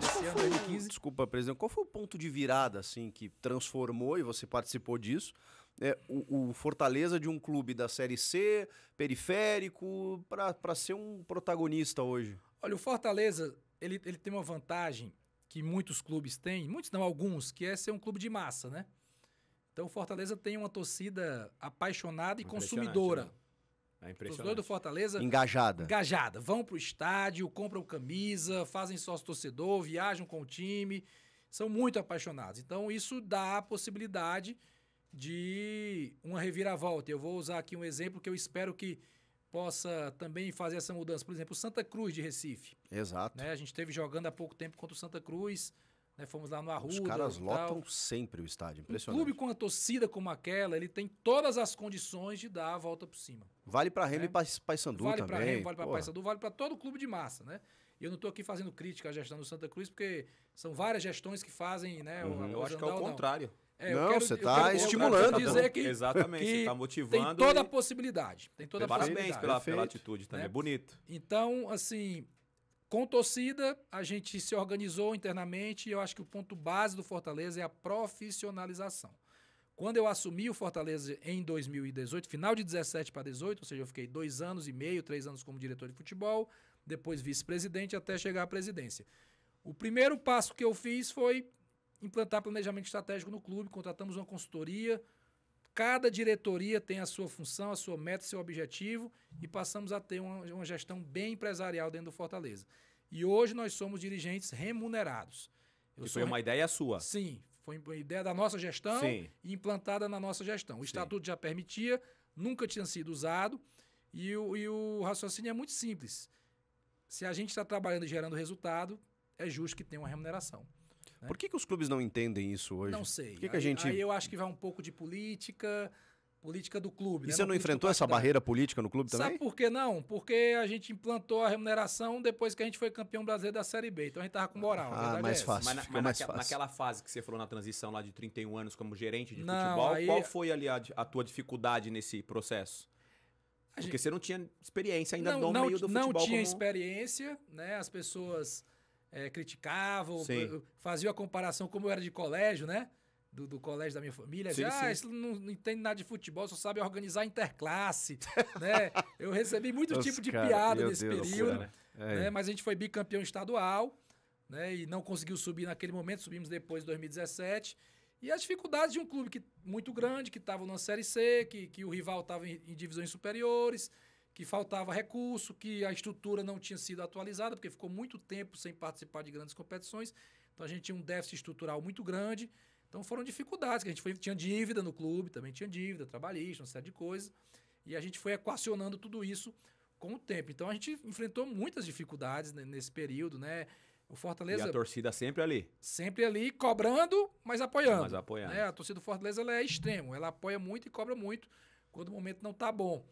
2015. Desculpa, presidente, qual foi o ponto de virada assim que transformou e você participou disso? É, o, o, Fortaleza de um clube da Série C, periférico, para ser um protagonista hoje? Olha, o Fortaleza ele, ele tem uma vantagem que muitos clubes têm, muitos não, alguns, que é ser um clube de massa, né? Então o Fortaleza tem uma torcida apaixonada e consumidora. Né? É então, impressionante. Torcedor do Fortaleza. Engajada. Engajada. Vão pro estádio, compram camisa, fazem sócio torcedor, viajam com o time. São muito apaixonados. Então, isso dá a possibilidade de uma reviravolta. Eu vou usar aqui um exemplo que eu espero que possa também fazer essa mudança. Por exemplo, Santa Cruz de Recife. Exato. Né? A gente teve jogando há pouco tempo contra o Santa Cruz né? Fomos lá no Arruda. Os caras lotam tal. sempre o estádio, impressionante. Um clube com a torcida como aquela, ele tem todas as condições de dar a volta por cima. Vale para Remo né? e para Paysandu vale também. Vale para Remo, vale para Paysandu, vale para todo clube de massa, né? E eu não estou aqui fazendo crítica à gestão do Santa Cruz, porque são várias gestões que fazem, né? Uhum, eu acho que é o contrário. É, não. É, não, você está estimulando. Tá dizer que, Exatamente, que você está motivando. Tem toda e... a possibilidade. Tem toda Parabéns a possibilidade. Pela, pela atitude também, né? bonito. Então, assim, com torcida, a gente se organizou internamente e eu acho que o ponto base do Fortaleza é a profissionalização. Quando eu assumi o Fortaleza em 2018, final de 17 para 18, ou seja, eu fiquei dois anos e meio, três anos como diretor de futebol, depois vice-presidente até chegar à presidência. O primeiro passo que eu fiz foi implantar planejamento estratégico no clube, contratamos uma consultoria, Cada diretoria tem a sua função, a sua meta, seu objetivo e passamos a ter uma, uma gestão bem empresarial dentro do Fortaleza. E hoje nós somos dirigentes remunerados. Eu foi uma re... ideia sua? Sim, foi uma ideia da nossa gestão Sim. e implantada na nossa gestão. O Sim. estatuto já permitia, nunca tinha sido usado e o, e o raciocínio é muito simples. Se a gente está trabalhando e gerando resultado, é justo que tenha uma remuneração. Né? Por que, que os clubes não entendem isso hoje? Não sei. Por que, aí, que a gente... aí eu acho que vai um pouco de política, política do clube. E né? você não, não enfrentou essa barreira política no clube também? Sabe por que não? Porque a gente implantou a remuneração depois que a gente foi campeão brasileiro da Série B. Então a gente tava com moral. Ah, mais, é fácil, mas, na, mas mais fácil. naquela fase que você falou na transição lá de 31 anos como gerente de não, futebol, aí... qual foi ali a, a tua dificuldade nesse processo? Gente... Porque você não tinha experiência ainda não, no não, meio do futebol. Não tinha como... experiência, né? As pessoas é, criticavam, sim. Eh, faziam a comparação como eu era de colégio, né? Do, do colégio da minha família. Sim, ah, isso Não, não, entende nada de futebol, só sabe organizar interclasse, né? Eu recebi muito Nossa, tipo de cara, piada nesse Deus, período, é né? Mas a gente foi bicampeão estadual, né? E não conseguiu subir naquele momento, subimos depois, em 2017. E as dificuldades de um clube que, muito grande, que estava na Série C, que, que o rival estava em, em divisões superiores, que faltava recurso, que a estrutura não tinha sido atualizada, porque ficou muito tempo sem participar de grandes competições. Então a gente tinha um déficit estrutural muito grande. Então foram dificuldades, que a gente foi, tinha dívida no clube, também tinha dívida, trabalhista, uma série de coisas. E a gente foi equacionando tudo isso com o tempo. Então a gente enfrentou muitas dificuldades nesse período, né? O Fortaleza. E a torcida sempre ali. Sempre ali, cobrando, mas apoiando. Mas apoiando. Né? A torcida do Fortaleza é extremo. Ela apoia muito e cobra muito quando o momento não está bom.